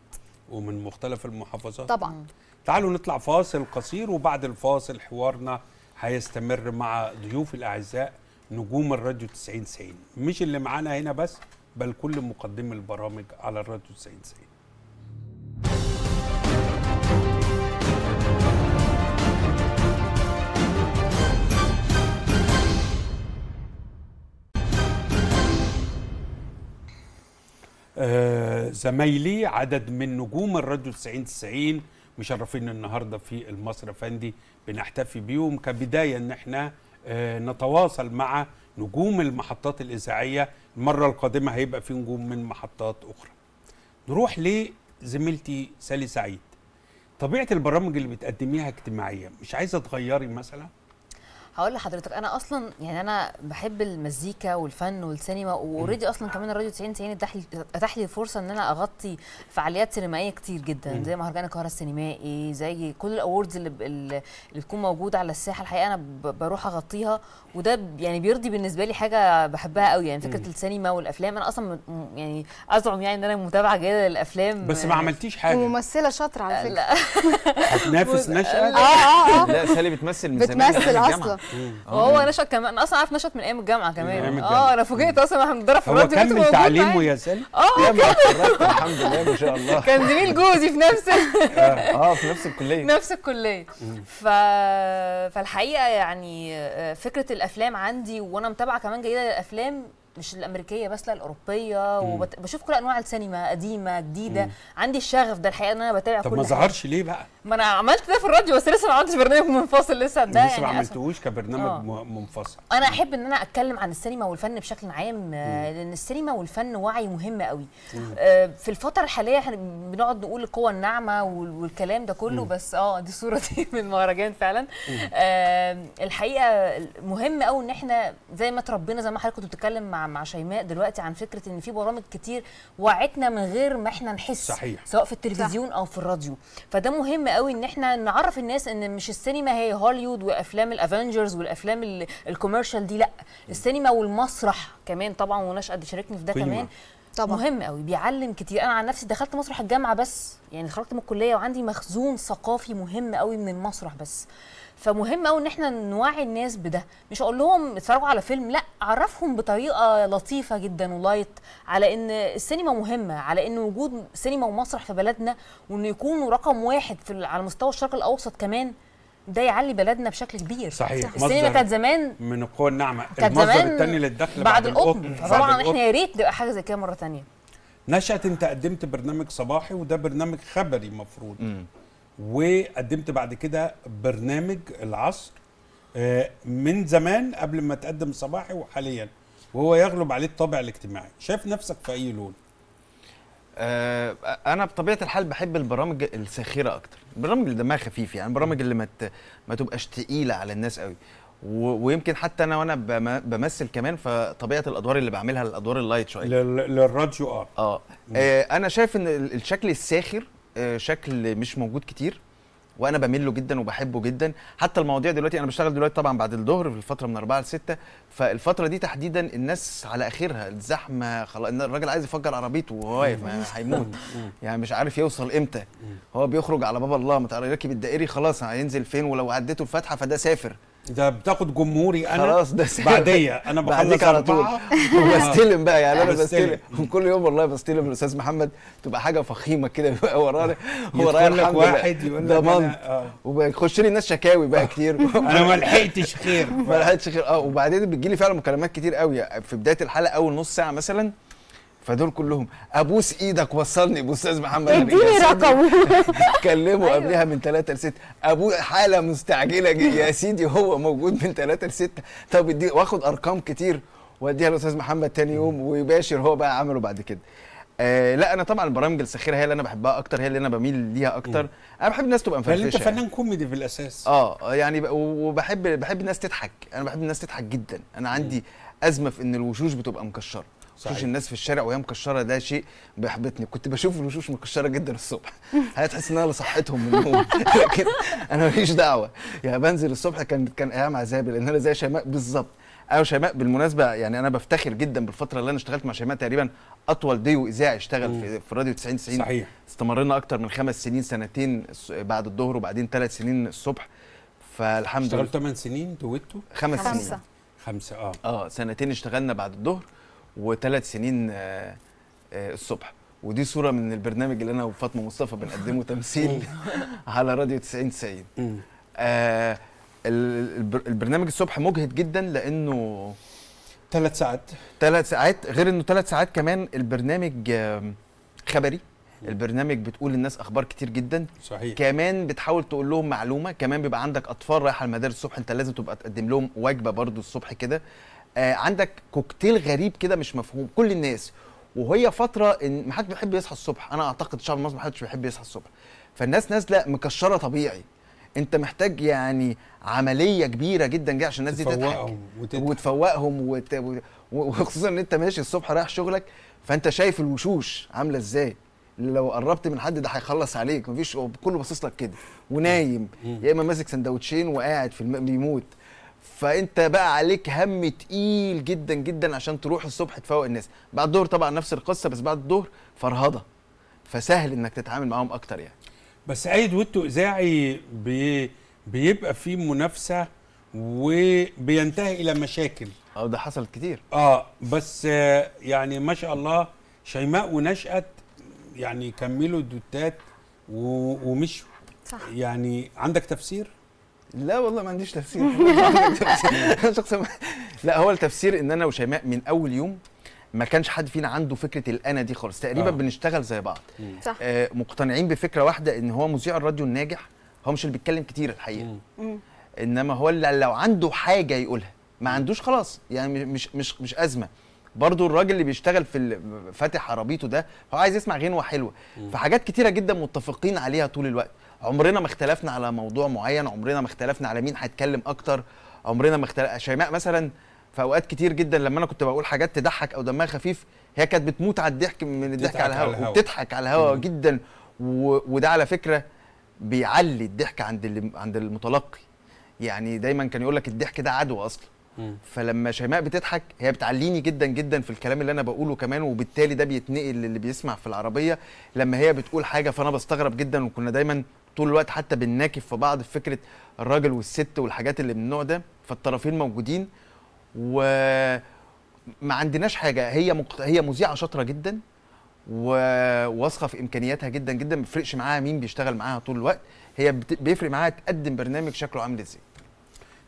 ومن مختلف المحافظات طبعا تعالوا نطلع فاصل قصير وبعد الفاصل حوارنا هيستمر مع ضيوف الاعزاء نجوم الراديو 90 90 مش اللي معانا هنا بس بل كل مقدمي البرامج على الراديو 90 90 آه زمايلي عدد من نجوم الراديو 90 90 مشرفين النهارده في المصر افندي بنحتفي بيهم كبدايه ان احنا آه نتواصل مع نجوم المحطات الإذاعية المرة القادمة هيبقى في نجوم من محطات أخرى نروح لزميلتي سالي سعيد طبيعة البرامج اللي بتقدميها اجتماعية مش عايزة تغيري مثلا هقول لحضرتك انا اصلا يعني انا بحب المزيكا والفن والسينما واوريدي اصلا كمان الراديو 90 90 اتاح لي الفرصه ان انا اغطي فعاليات سينمائيه كتير جدا مم. زي مهرجان القاهره السينمائي زي كل الاوردز اللي, ب... اللي بتكون موجوده على الساحه الحقيقه انا ب... بروح اغطيها وده يعني بيرضي بالنسبه لي حاجه بحبها قوي يعني فكره مم. السينما والافلام انا اصلا يعني ازعم يعني ان انا متابعه جيده للافلام بس ما عملتيش حاجه وممثله شاطره على فكره [LAUGHS] هتنافس [LAUGHS] نشأة اه اه اه لا سالي بتمثل من زمان بتمثل اصلا وهو آه. نشط كمان انا اصلا عارف نشط من ايام الجامعه كمان اه انا فوجئت اصلا احنا بنضرب في الراديو هو كمل تعليمه يا سلام اه الحمد لله ما شاء الله كان زميل جوزي في نفس آه،, اه في نفس الكليه [LAUGHS] نفس الكليه ف فالحقيقه يعني آه، فكره الافلام عندي وانا متابعه كمان جيده للافلام مش الامريكيه بس لا الاوروبيه وبشوف كل انواع السينما قديمه جديده مم. عندي الشغف ده الحقيقه ان انا بتابع طب كل ما ظهرش ليه بقى ما انا عملت ده في الراديو بس لسه ما عملتش برنامج منفصل لسه ده لسه ما يعني عملتوش كبرنامج آه. منفصل انا احب ان انا اتكلم عن السينما والفن بشكل عام آه، مم. لان السينما والفن وعي مهم قوي مم. آه في الفتره الحاليه احنا بنقعد نقول القوه الناعمه والكلام ده كله مم. بس اه دي صوره [LAUGHS] دي من مهرجان فعلا آه الحقيقه مهم قوي ان احنا زي ما اتربينا زي ما حضرتك كنت بتتكلم مع مع شيماء دلوقتي عن فكره ان في برامج كتير وعتنا من غير ما احنا نحس صحيح. سواء في التلفزيون صح. او في الراديو فده مهم قوي ان احنا نعرف الناس ان مش السينما هي هوليوود وافلام الافنجرز والافلام الكوميرشال دي لا السينما والمسرح كمان طبعا ونشأة قد شاركني في ده كمان طبعا مهم قوي بيعلم كتير انا عن نفسي دخلت مسرح الجامعه بس يعني خرجت من الكليه وعندي مخزون ثقافي مهم قوي من المسرح بس فمهم قوي ان احنا نوعي الناس بده مش اقول لهم اتفرجوا على فيلم لا اعرفهم بطريقه لطيفه جدا ولايت على ان السينما مهمه على ان وجود سينما ومسرح في بلدنا وان يكونوا رقم واحد في على مستوى الشرق الاوسط كمان ده يعلي بلدنا بشكل كبير صحيح السينما كانت زمان من القوى الناعمه المصدر الثاني للدخل بعد, القطن طبعا احنا يا ريت تبقى حاجه زي كده مره ثانيه نشأت انت قدمت برنامج صباحي وده برنامج خبري المفروض وقدمت بعد كده برنامج العصر آه، من زمان قبل ما تقدم صباحي وحاليا وهو يغلب عليه الطابع الاجتماعي شايف نفسك في اي لون آه، انا بطبيعه الحال بحب البرامج الساخره اكتر البرامج اللي دمها خفيف يعني البرامج اللي ما ما تبقاش تقيله على الناس قوي ويمكن حتى انا وانا بمثل كمان فطبيعه الادوار اللي بعملها الادوار اللايت شويه للراديو اه آه. اه انا شايف ان الشكل الساخر آه، شكل مش موجود كتير وانا بميل له جدا وبحبه جدا حتى المواضيع دلوقتي انا بشتغل دلوقتي طبعا بعد الظهر في الفتره من 4 ل 6 فالفتره دي تحديدا الناس على اخرها الزحمه خلاص الراجل عايز يفجر عربيته وهو واقف هيموت يعني مش عارف يوصل امتى هو بيخرج على باب الله يركب الدائري خلاص هينزل فين ولو عديته الفاتحه فده سافر ده بتاخد جمهوري انا خلاص ده [LAUGHS] بعديه انا بخلص على طول وبستلم [LAUGHS] بقى يعني انا بستلم كل يوم والله بستلم الاستاذ محمد تبقى حاجه فخيمه كده بيبقى ورانا [LAUGHS] ورايا لك واحد يقول لك آه. وبيخش لي الناس شكاوي بقى كتير انا ما لحقتش خير ما لحقتش خير اه وبعدين بتجي لي فعلا مكالمات كتير قوي في بدايه الحلقه اول نص ساعه مثلا فدول كلهم ابوس ايدك وصلني باستاذ محمد اديني رقم كلمه [LAUGHS] أيوه. قبلها من 3 ل 6 ابو حاله مستعجله يا سيدي هو موجود من 3 ل 6 طب ادي واخد ارقام كتير واديها للاستاذ محمد تاني يوم ويباشر هو بقى عمله بعد كده آه لا انا طبعا البرامج الساخره هي اللي انا بحبها اكتر هي اللي انا بميل ليها اكتر انا بحب الناس تبقى يعني مفرفشه انت فنان كوميدي في الاساس اه يعني وبحب بحب الناس تضحك انا بحب الناس تضحك جدا انا عندي ازمه في ان الوشوش بتبقى مكشره صحيح. الناس في الشارع وهي مكشره ده شيء بيحبطني كنت بشوف الوشوش مكشره جدا الصبح [LAUGHS] هي تحس انها لصحتهم من النوم [LAUGHS] لكن انا ماليش دعوه يعني بنزل الصبح كان كان ايام عذابي لان انا زي شيماء بالظبط ايوه شيماء بالمناسبه يعني انا بفتخر جدا بالفتره اللي انا اشتغلت مع شيماء تقريبا اطول ديو اذاعي اشتغل في, في راديو 90 90 صحيح استمرنا اكتر من خمس سنين سنتين بعد الظهر وبعدين ثلاث سنين الصبح فالحمد لله اشتغلت ثمان سنين دويتو خمس خمسة. سنين خمسة اه اه سنتين اشتغلنا بعد الظهر وثلاث سنين آه، آه، الصبح ودي صوره من البرنامج اللي انا وفاطمه مصطفى بنقدمه [LAUGHS] تمثيل [LAUGHS] على راديو 90 90 آه البرنامج الصبح مجهد جدا لانه ثلاث ساعات ثلاث ساعات غير انه ثلاث ساعات كمان البرنامج خبري البرنامج بتقول للناس اخبار كتير جدا صحيح كمان بتحاول تقول لهم معلومه كمان بيبقى عندك اطفال رايحه المدارس الصبح انت لازم تبقى تقدم لهم وجبه برضو الصبح كده آه عندك كوكتيل غريب كده مش مفهوم كل الناس وهي فتره ان ما حدش بيحب يصحى الصبح انا اعتقد الشعب المصري ما حدش بيحب يصحى الصبح فالناس نازله مكشره طبيعي انت محتاج يعني عمليه كبيره جدا جدا عشان الناس دي تضحك وتفوقهم وت... وخصوصا ان انت ماشي الصبح رايح شغلك فانت شايف الوشوش عامله ازاي لو قربت من حد ده هيخلص عليك مفيش كله باصص لك كده ونايم يا اما ماسك سندوتشين وقاعد في الم... بيموت فانت بقى عليك هم تقيل جدا جدا عشان تروح الصبح تفوق الناس بعد الظهر طبعا نفس القصه بس بعد الظهر فرهضه فسهل انك تتعامل معاهم اكتر يعني بس عيد وتو اذاعي بي بيبقى فيه منافسه وبينتهي الى مشاكل اه ده حصلت كتير اه بس آه، يعني ما شاء الله شيماء ونشأت يعني كملوا الدوتات ومشوا صح يعني عندك تفسير؟ لا والله ما عنديش تفسير [LAUGHS] انا شخص لا هو التفسير ان انا وشيماء من اول يوم ما كانش حد فينا عنده فكره الانا دي خالص تقريبا آه. بنشتغل زي بعض صح. آه مقتنعين بفكره واحده ان هو مذيع الراديو الناجح هو مش اللي بيتكلم كتير الحقيقه مم. انما هو اللي لو عنده حاجه يقولها ما عندوش خلاص يعني مش مش مش ازمه برضو الراجل اللي بيشتغل في فاتح عربيته ده هو عايز يسمع غنوه حلوه فحاجات كتيره جدا متفقين عليها طول الوقت عمرنا ما اختلفنا على موضوع معين عمرنا ما اختلفنا على مين هيتكلم اكتر عمرنا ما اختلف شيماء مثلا في اوقات كتير جدا لما انا كنت بقول حاجات تضحك او دمها خفيف هي كانت بتموت على الضحك من الضحك على الهواء وبتضحك على الهواء جدا و... وده على فكره بيعلي الضحك عند اللي... عند المتلقي يعني دايما كان يقول لك الضحك ده عدو اصلا فلما شيماء بتضحك هي بتعليني جدا جدا في الكلام اللي انا بقوله كمان وبالتالي ده بيتنقل للي بيسمع في العربيه لما هي بتقول حاجه فانا بستغرب جدا وكنا دايما طول الوقت حتى بنناكف في بعض في فكره الراجل والست والحاجات اللي من النوع ده فالطرفين موجودين وما عندناش حاجه هي مقت... هي مذيعه شاطره جدا وواثقه في امكانياتها جدا جدا ما بيفرقش معاها مين بيشتغل معاها طول الوقت هي بت... بيفرق معاها تقدم برنامج شكله عامل ازاي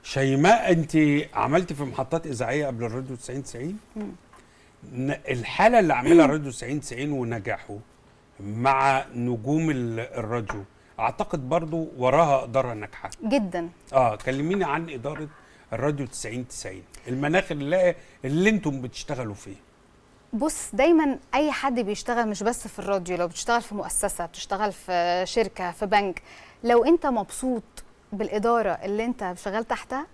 شيماء انت عملت في محطات اذاعيه قبل الراديو 90 90 الحاله اللي عاملها الراديو 90 90 ونجاحه مع نجوم الراديو اعتقد برضو وراها اداره ناجحه جدا اه كلميني عن اداره الراديو 90 90 المناخ اللي, اللي انتم بتشتغلوا فيه بص دايما اي حد بيشتغل مش بس في الراديو لو بتشتغل في مؤسسه بتشتغل في شركه في بنك لو انت مبسوط بالاداره اللي انت شغال تحتها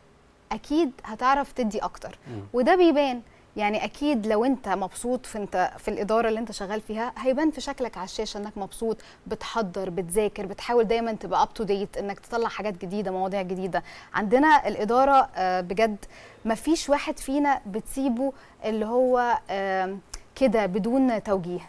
اكيد هتعرف تدي اكتر م. وده بيبان يعني اكيد لو انت مبسوط في انت في الاداره اللي انت شغال فيها هيبان في شكلك على الشاشه انك مبسوط بتحضر بتذاكر بتحاول دايما تبقى اب تو ديت انك تطلع حاجات جديده مواضيع جديده عندنا الاداره آه، بجد ما فيش واحد فينا بتسيبه اللي هو كده بدون توجيه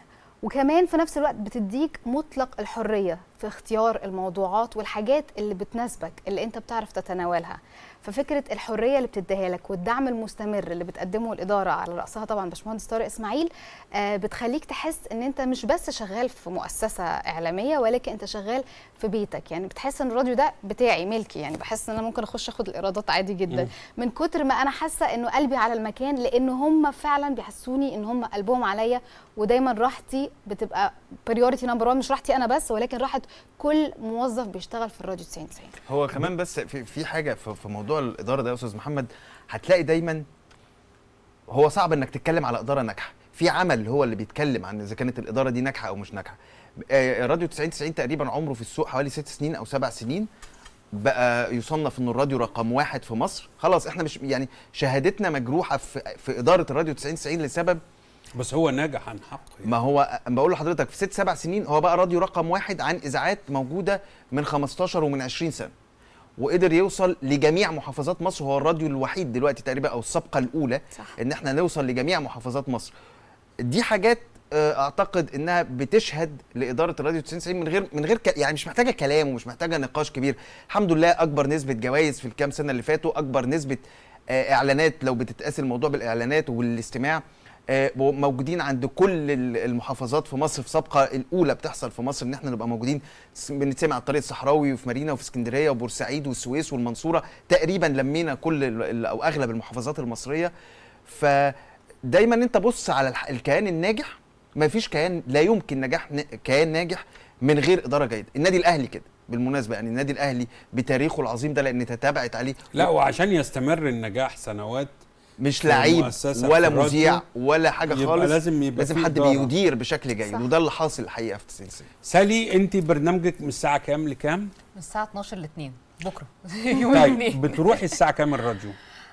وكمان في نفس الوقت بتديك مطلق الحريه في اختيار الموضوعات والحاجات اللي بتناسبك اللي انت بتعرف تتناولها ففكره الحريه اللي بتديها لك والدعم المستمر اللي بتقدمه الاداره على راسها طبعا باشمهندس طارق اسماعيل آه، بتخليك تحس ان انت مش بس شغال في مؤسسه اعلاميه ولكن انت شغال في بيتك يعني بتحس ان الراديو ده بتاعي ملكي يعني بحس ان انا ممكن اخش اخد الايرادات عادي جدا من كتر ما انا حاسه انه قلبي على المكان لان هم فعلا بيحسوني ان هم قلبهم عليا ودايما راحتي بتبقى بريورتي نمبر 1 مش راحتي انا بس ولكن راحت كل موظف بيشتغل في الراديو 90 90 هو كمان بس في, في حاجه في موضوع الاداره ده يا استاذ محمد هتلاقي دايما هو صعب انك تتكلم على اداره ناجحه في عمل هو اللي بيتكلم عن اذا كانت الاداره دي ناجحه او مش ناجحه راديو 90 90 تقريبا عمره في السوق حوالي ست سنين او سبع سنين بقى يصنف انه الراديو رقم واحد في مصر خلاص احنا مش يعني شهادتنا مجروحه في, في اداره الراديو 90 90 لسبب بس هو ناجح عن حق يعني. ما هو بقول لحضرتك في ست سبع سنين هو بقى راديو رقم واحد عن اذاعات موجوده من 15 ومن 20 سنه وقدر يوصل لجميع محافظات مصر هو الراديو الوحيد دلوقتي تقريبا او السابقه الاولى صح. ان احنا نوصل لجميع محافظات مصر دي حاجات آه، اعتقد انها بتشهد لاداره الراديو 99 من غير من غير ك... يعني مش محتاجه كلام ومش محتاجه نقاش كبير الحمد لله اكبر نسبه جوائز في الكام سنه اللي فاتوا اكبر نسبه آه، اعلانات لو بتتقاس الموضوع بالاعلانات والاستماع آه، موجودين عند كل المحافظات في مصر في سابقه الاولى بتحصل في مصر ان احنا نبقى موجودين بنتسمع على الطريق الصحراوي وفي مارينا وفي اسكندريه وبورسعيد والسويس والمنصوره تقريبا لمينا كل او اغلب المحافظات المصريه فدايما انت بص على الكيان الناجح ما فيش كيان لا يمكن نجاح كيان ناجح من غير اداره جيده النادي الاهلي كده بالمناسبه يعني النادي الاهلي بتاريخه العظيم ده لان تتابعت عليه لا وعشان يستمر النجاح سنوات مش لعيب ولا مذيع ولا حاجه يبقى خالص لازم يبقى لازم حد دارة. بيدير بشكل جيد وده اللي حاصل الحقيقه في السلسله سالي انت برنامجك من الساعه كام لكام من الساعه 12 ل 2 بكره [LAUGHS] يوم طيب بتروحي الساعه كام الراديو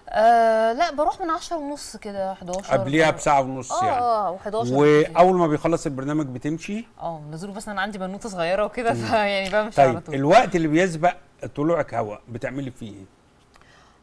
آه لا بروح من 10 ونص كده 11 قبليها بساعه ونص آه، يعني اه و11 واول ما بيخلص البرنامج بتمشي اه لظروف بس انا عندي بنوته صغيره وكده فيعني بمشي طيب على طول الوقت اللي بيسبق طلوعك هواء بتعملي فيه ايه؟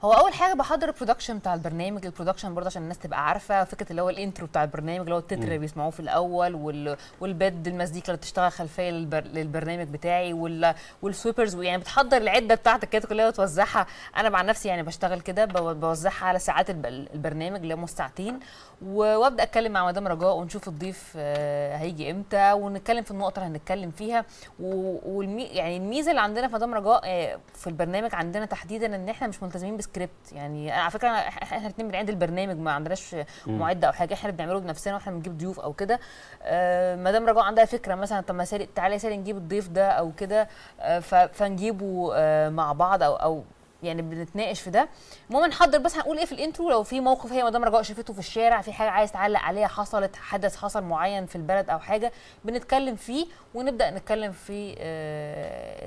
هو اول حاجه بحضر البرودكشن بتاع البرنامج البرودكشن برضه عشان الناس تبقى عارفه فكره اللي هو الانترو بتاع البرنامج اللي هو التتر اللي بيسمعوه في الاول وال... والبيد المزيكا اللي بتشتغل خلفيه للبر... للبرنامج بتاعي وال... والسويبرز يعني بتحضر العده بتاعتك كده كلها وتوزعها انا مع نفسي يعني بشتغل كده بوزعها على ساعات البرنامج اللي هم ساعتين وابدا اتكلم مع مدام رجاء ونشوف الضيف آه، هيجي امتى ونتكلم في النقطه اللي هنتكلم فيها والمي... يعني الميزه اللي عندنا في مدام رجاء آه، في البرنامج عندنا تحديدا ان احنا مش ملتزمين بس سكريبت يعني على فكره احنا الاثنين بنعيد البرنامج ما عندناش معده او حاجه احنا بنعمله بنفسنا واحنا بنجيب ضيوف او كده ما آه، مدام رجاء عندها فكره مثلا طب ما تعالى سالي نجيب الضيف ده او كده آه، فنجيبه آه، مع بعض او او يعني بنتناقش في ده المهم نحضر بس هنقول ايه في الانترو لو في موقف هي مدام رجاء شافته في الشارع في حاجه عايز تعلق عليها حصلت حدث حصل معين في البلد او حاجه بنتكلم فيه ونبدا نتكلم في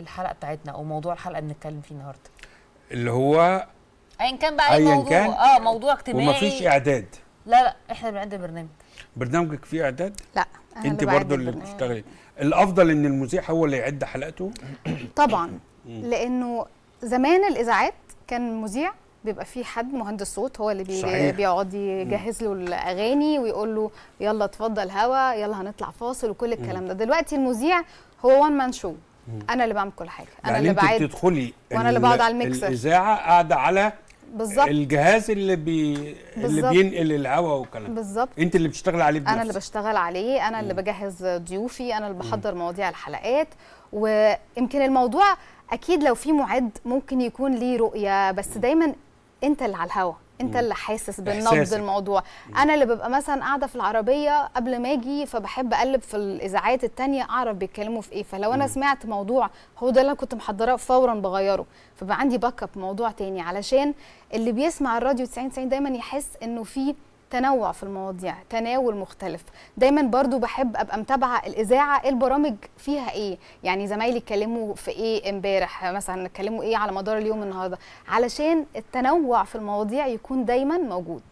الحلقه بتاعتنا او موضوع الحلقه بنتكلم فيه النهارده اللي هو ايا كان بقى اي موضوع كان اه موضوع اجتماعي ومفيش اعداد لا لا احنا بنعد برنامج برنامجك فيه اعداد؟ لا انت برضه اللي بتشتغلي الافضل ان المذيع هو اللي يعد حلقته طبعا لانه زمان الاذاعات كان المذيع بيبقى في حد مهندس صوت هو اللي بي بيقعد يجهز له الاغاني ويقول له يلا اتفضل هوا يلا هنطلع فاصل وكل الكلام ده دلوقتي المذيع هو وان مان شو انا اللي بعمل كل حاجه انا يعني اللي بعد وانا اللي بقعد على الميكسر الاذاعه قاعده على بالظبط الجهاز اللي بي بالزبط. اللي بينقل الهواء والكلام بالظبط انت اللي بتشتغل عليه بنفسك انا اللي بشتغل عليه انا اللي بجهز ضيوفي انا اللي بحضر مواضيع الحلقات ويمكن الموضوع اكيد لو في معد ممكن يكون ليه رؤيه بس دايما انت اللي على الهواء انت اللي حاسس بالنبض الموضوع انا اللي ببقى مثلا قاعده في العربيه قبل ما اجي فبحب اقلب في الاذاعات التانية اعرف بيتكلموا في ايه فلو انا سمعت موضوع هو ده اللي انا كنت محضراه فورا بغيره فبقى عندي باك اب موضوع تاني علشان اللي بيسمع الراديو 90 90 دايما يحس انه في تنوع في المواضيع تناول مختلف دايما برضو بحب ابقى متابعه الاذاعه إيه البرامج فيها ايه يعني زمايلي اتكلموا في ايه امبارح مثلا اتكلموا ايه على مدار اليوم النهارده علشان التنوع في المواضيع يكون دايما موجود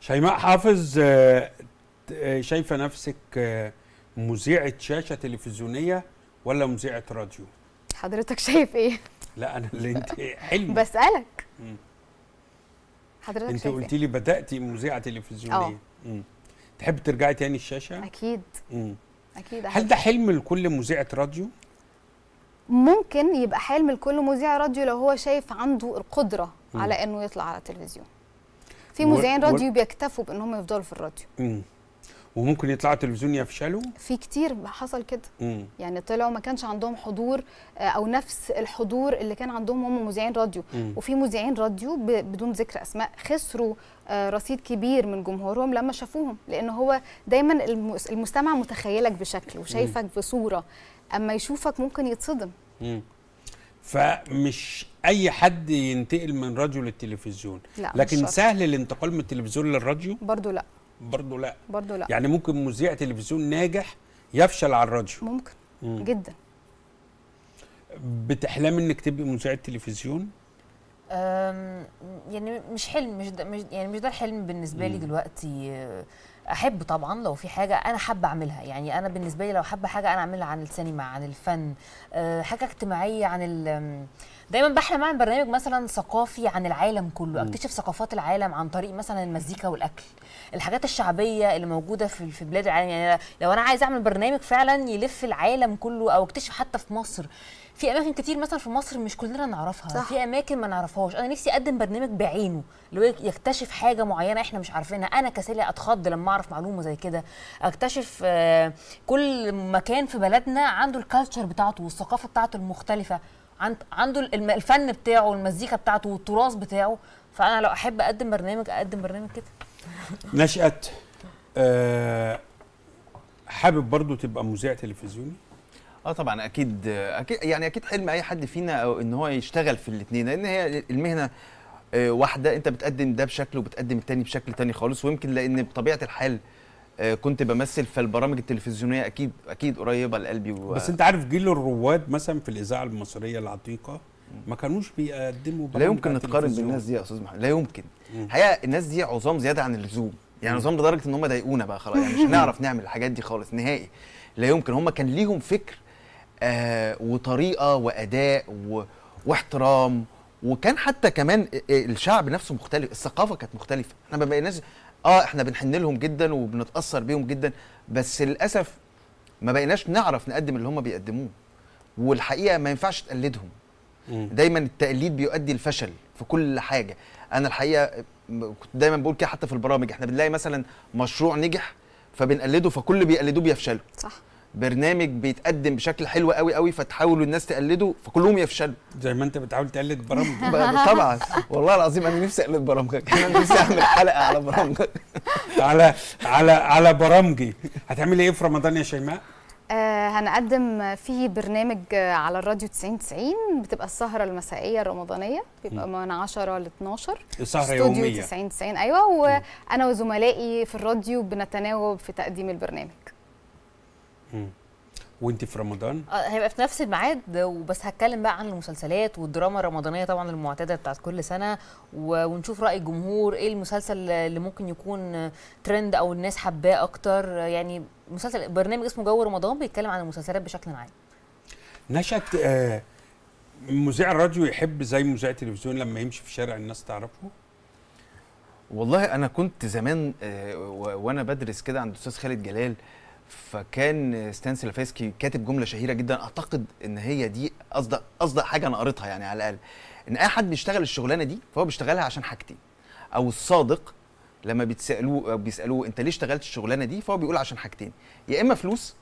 شيماء حافظ آه، آه، شايفه نفسك آه، مذيعه شاشه تلفزيونيه ولا مذيعه راديو حضرتك شايف ايه لا انا اللي انت [LAUGHS] حلم بسالك حضرتك انت قلتي لي بداتي مذيعه تلفزيونيه اه تحب ترجعي تاني الشاشه اكيد مم. اكيد أحب. هل ده حلم لكل مذيعه راديو ممكن يبقى حلم لكل مذيع راديو لو هو شايف عنده القدره مم. على انه يطلع على التلفزيون في مذيعين و... راديو بيكتفوا بان هم يفضلوا في الراديو مم. وممكن يطلعوا التلفزيون يفشلوا في كتير حصل كده مم. يعني طلعوا ما كانش عندهم حضور آه، او نفس الحضور اللي كان عندهم هم مذيعين راديو مم. وفي مذيعين راديو بدون ذكر اسماء خسروا آه، رصيد كبير من جمهورهم لما شافوهم لان هو دايما المستمع متخيلك بشكل وشايفك بصوره اما يشوفك ممكن يتصدم مم. فمش اي حد ينتقل من راديو للتلفزيون لا لكن سهل الانتقال من التلفزيون للراديو برضو لا برضه لا برضه لا يعني ممكن مذيع تلفزيون ناجح يفشل على الراديو ممكن مم. جدا بتحلم انك تبقي مذيعه تلفزيون يعني مش حلم مش ده مش يعني مش ده الحلم بالنسبه لي دلوقتي احب طبعا لو في حاجه انا حابه اعملها يعني انا بالنسبه لي لو حابه حاجه انا اعملها عن السينما عن الفن أه، حاجه اجتماعيه عن دايما بحلم اعمل برنامج مثلا ثقافي عن العالم كله اكتشف ثقافات العالم عن طريق مثلا المزيكا والاكل الحاجات الشعبيه اللي موجوده في في بلاد العالم يعني لو انا عايز اعمل برنامج فعلا يلف العالم كله او اكتشف حتى في مصر في اماكن كتير مثلا في مصر مش كلنا نعرفها صح. في اماكن ما نعرفهاش انا نفسي اقدم برنامج بعينه اللي يكتشف حاجه معينه احنا مش عارفينها انا كسالي اتخض لما اعرف معلومه زي كده اكتشف آه، كل مكان في بلدنا عنده الكالتشر بتاعته والثقافه بتاعته المختلفه عنده الفن بتاعه والمزيكا بتاعته والتراث بتاعه فانا لو احب اقدم برنامج اقدم برنامج كده نشأت أه حابب برضو تبقى مذيع تلفزيوني اه طبعا اكيد اكيد يعني اكيد حلم اي حد فينا ان هو يشتغل في الاثنين لان هي المهنه آه، واحده انت بتقدم ده بشكل وبتقدم التاني بشكل تاني خالص ويمكن لان بطبيعه الحال آه، كنت بمثل فالبرامج التلفزيونيه اكيد اكيد قريبه لقلبي و... بس انت عارف جيل الرواد مثلا في الاذاعه المصريه العتيقه ما كانوش بيقدموا لا يمكن نتقارن بالناس دي يا استاذ محمد لا يمكن الحقيقه الناس دي عظام زياده عن اللزوم يعني عظام لدرجه ان هم ضايقونا بقى خلاص يعني مش [LAUGHS] هنعرف نعمل الحاجات دي خالص نهائي لا يمكن هم كان ليهم فكر آه وطريقه واداء و... واحترام وكان حتى كمان آه، آه، الشعب نفسه مختلف الثقافه كانت مختلفه احنا ما بقيناش اه احنا بنحن لهم جدا وبنتاثر بيهم جدا بس للاسف ما بقيناش نعرف نقدم اللي هم بيقدموه والحقيقه ما ينفعش تقلدهم دايما التقليد بيؤدي لفشل في كل حاجه انا الحقيقه كنت دايما بقول كده حتى في البرامج احنا بنلاقي مثلا مشروع نجح فبنقلده فكل بيقلدوه بيفشلوا صح برنامج بيتقدم بشكل حلو قوي قوي فتحاولوا الناس تقلده فكلهم يفشلوا زي ما انت بتحاول تقلد برامج [LAUGHS] طبعا والله العظيم انا نفسي اقلد برامجك انا نفسي اعمل حلقه على برامجك على على على برامجي هتعملي ايه في رمضان يا شيماء؟ آه، هنقدم في برنامج على الراديو 90 90 بتبقى السهره المسائيه الرمضانيه بيبقى من 10 ل 12 سهره يوميه 90 90 ايوه وانا وزملائي في الراديو بنتناوب في تقديم البرنامج وانت في رمضان آه، هيبقى في نفس الميعاد وبس هتكلم بقى عن المسلسلات والدراما الرمضانيه طبعا المعتاده بتاعت كل سنه ونشوف راي الجمهور ايه المسلسل اللي ممكن يكون ترند او الناس حباه اكتر يعني مسلسل برنامج اسمه جو رمضان بيتكلم عن المسلسلات بشكل عام نشأت آه مذيع الراديو يحب زي مذيع التلفزيون لما يمشي في الشارع الناس تعرفه والله انا كنت زمان آه وانا بدرس كده عند استاذ خالد جلال فكان ستان سلافيسكي كاتب جمله شهيره جدا اعتقد ان هي دي اصدق اصدق حاجه انا قريتها يعني على الاقل ان اي حد بيشتغل الشغلانه دي فهو بيشتغلها عشان حاجتين او الصادق لما بيتسالوه بيسالوه انت ليه اشتغلت الشغلانه دي فهو بيقول عشان حاجتين يا اما فلوس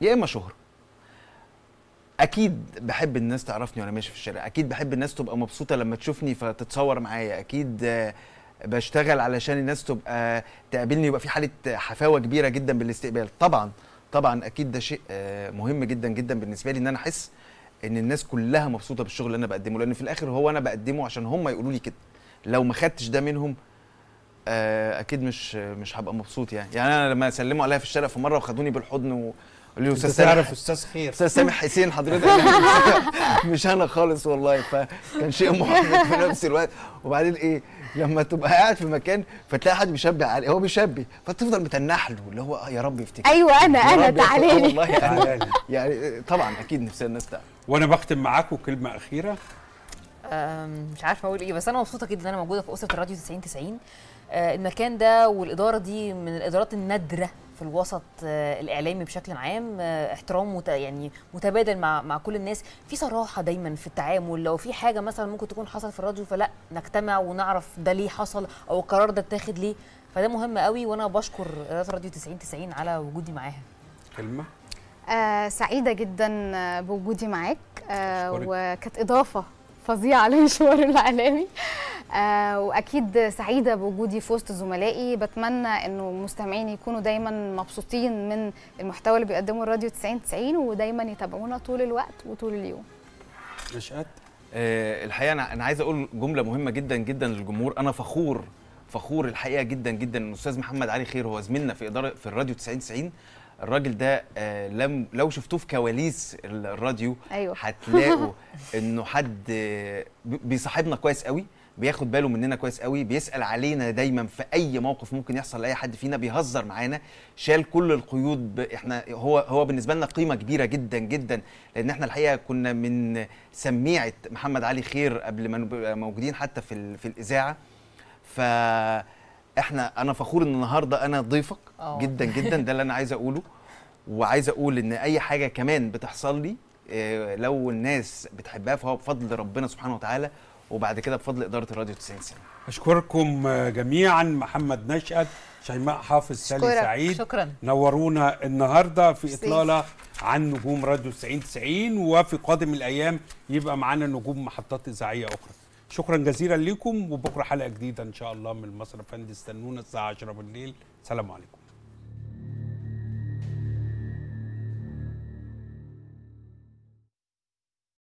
يا اما شهره اكيد بحب الناس تعرفني وانا ماشي في الشارع اكيد بحب الناس تبقى مبسوطه لما تشوفني فتتصور معايا اكيد بشتغل علشان الناس تبقى تقابلني يبقى في حاله حفاوه كبيره جدا بالاستقبال طبعا طبعا اكيد ده شيء آه، مهم جدا جدا بالنسبه لي ان انا احس ان الناس كلها مبسوطه بالشغل اللي انا بقدمه لان في الاخر هو انا بقدمه عشان هم يقولوا لي كده لو ما خدتش ده منهم آه، اكيد مش مش هبقى مبسوط يعني يعني انا لما سلموا عليا في الشارع في مره وخدوني بالحضن و... اللي لي استاذ سامح تعرف استاذ خير استاذ سامح حسين حضرتك [LAUGHS] مش انا خالص والله فكان شيء محبط في نفس الوقت وبعدين ايه لما تبقى قاعد في مكان فتلاقي حد بيشبه عليه هو بيشبي فتفضل متنح له اللي هو يا رب يفتكر ايوه انا انا تعالى والله تعالى يعني،, [LAUGHS] يعني،, يعني طبعا اكيد نفسنا الناس تعمل وانا بختم معاكم كلمه اخيره مش عارفه اقول ايه بس انا مبسوطه جدا ان انا موجوده في اسره الراديو 90 90 أه، المكان ده والاداره دي من الادارات النادره في الوسط آه، الاعلامي بشكل عام آه، احترام يعني متبادل مع مع كل الناس في صراحه دايما في التعامل لو في حاجه مثلا ممكن تكون حصلت في الراديو فلا نجتمع ونعرف ده ليه حصل او القرار ده اتاخد ليه فده مهم قوي وانا بشكر راديو 90 90 على وجودي معاها كلمه آه سعيده جدا بوجودي معاك آه وكانت اضافه فظيعه [LAUGHS] للمشوار الاعلامي آه، واكيد سعيده بوجودي في وسط زملائي بتمنى انه مستمعين يكونوا دايما مبسوطين من المحتوى اللي بيقدمه الراديو 90 90 ودايما يتابعونا طول الوقت وطول اليوم نشأت أه الحقيقه انا عايز اقول جمله مهمه جدا جدا للجمهور انا فخور فخور الحقيقه جدا جدا ان الاستاذ محمد علي خير هو زميلنا في اداره في الراديو 90 90 الراجل ده آه لم لو شفتوه في كواليس الراديو أيوة. هتلاقوا [LAUGHS] انه حد بيصاحبنا كويس قوي بياخد باله مننا كويس قوي بيسال علينا دايما في اي موقف ممكن يحصل لاي حد فينا بيهزر معانا شال كل القيود ب... احنا هو هو بالنسبه لنا قيمه كبيره جدا جدا لان احنا الحقيقه كنا من سميعه محمد علي خير قبل ما نبقى موجودين حتى في ال... في الاذاعه ف احنا انا فخور ان النهارده انا ضيفك أوه. جدا جدا ده اللي انا عايز اقوله وعايز اقول ان اي حاجه كمان بتحصل لي آه، لو الناس بتحبها فهو بفضل ربنا سبحانه وتعالى وبعد كده بفضل اداره الراديو 90 سنه اشكركم جميعا محمد نشأت شيماء حافظ سالي سعيد شكرا نورونا النهارده في اطلاله عن نجوم راديو 90 90 وفي قادم الايام يبقى معانا نجوم محطات اذاعيه اخرى شكرا جزيلا لكم وبكره حلقه جديده ان شاء الله من المصرف فندس استنونا الساعه 10 بالليل سلام عليكم